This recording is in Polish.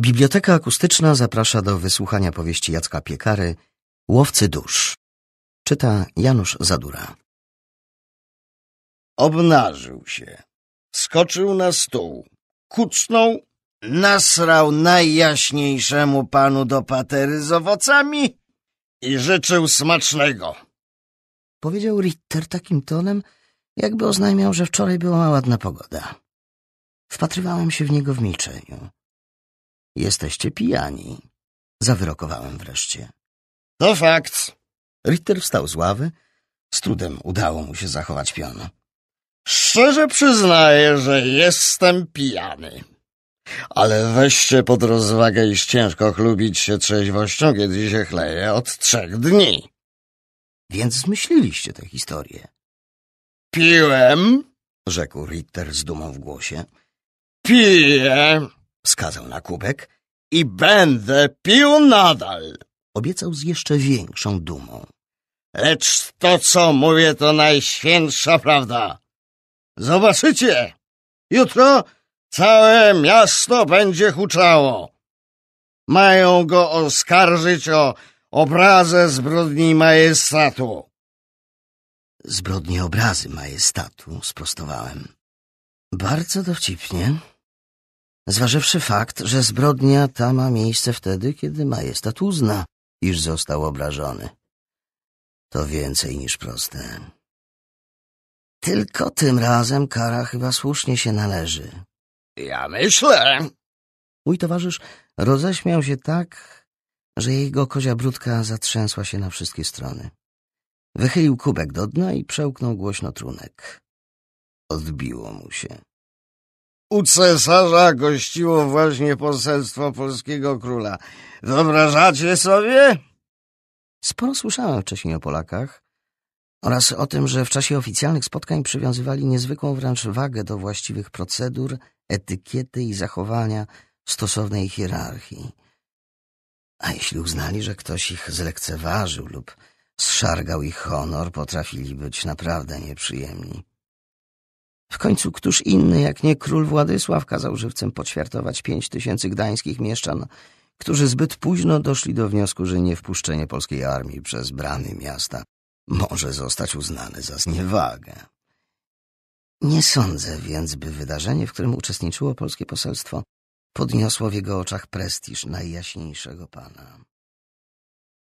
Biblioteka Akustyczna zaprasza do wysłuchania powieści Jacka Piekary Łowcy dusz. Czyta Janusz Zadura. Obnażył się. Skoczył na stół. Kucnął. Nasrał najjaśniejszemu panu do patery z owocami i życzył smacznego. Powiedział Ritter takim tonem, jakby oznajmiał, że wczoraj była ładna pogoda. Wpatrywałem się w niego w milczeniu. Jesteście pijani. Zawyrokowałem wreszcie. To fakt. Ritter wstał z ławy. Z trudem udało mu się zachować pion. Szczerze przyznaję, że jestem pijany. Ale weźcie pod rozwagę, iż ciężko chlubić się trzeźwością, kiedy się chleje od trzech dni. Więc zmyśliliście tę historię. Piłem, rzekł Ritter z dumą w głosie. Piję wskazał na kubek i będę pił nadal, obiecał z jeszcze większą dumą. Lecz to, co mówię, to najświętsza prawda. Zobaczycie, jutro całe miasto będzie huczało. Mają go oskarżyć o obrazę zbrodni majestatu. Zbrodnie obrazy majestatu, sprostowałem. Bardzo dowcipnie zważywszy fakt, że zbrodnia ta ma miejsce wtedy, kiedy majestat uzna, iż został obrażony. To więcej niż proste. Tylko tym razem kara chyba słusznie się należy. Ja myślę. Mój towarzysz roześmiał się tak, że jego kozia brudka zatrzęsła się na wszystkie strony. Wychylił kubek do dna i przełknął głośno trunek. Odbiło mu się. U cesarza gościło właśnie poselstwo polskiego króla. Wyobrażacie sobie? Sporo słyszałem wcześniej o Polakach oraz o tym, że w czasie oficjalnych spotkań przywiązywali niezwykłą wręcz wagę do właściwych procedur, etykiety i zachowania stosownej hierarchii. A jeśli uznali, że ktoś ich zlekceważył lub zszargał ich honor, potrafili być naprawdę nieprzyjemni. W końcu któż inny, jak nie król Władysław, kazał żywcem poćwiartować pięć tysięcy gdańskich mieszczan, którzy zbyt późno doszli do wniosku, że niewpuszczenie polskiej armii przez bramy miasta może zostać uznane za zniewagę. Nie sądzę więc, by wydarzenie, w którym uczestniczyło polskie poselstwo, podniosło w jego oczach prestiż najjaśniejszego pana.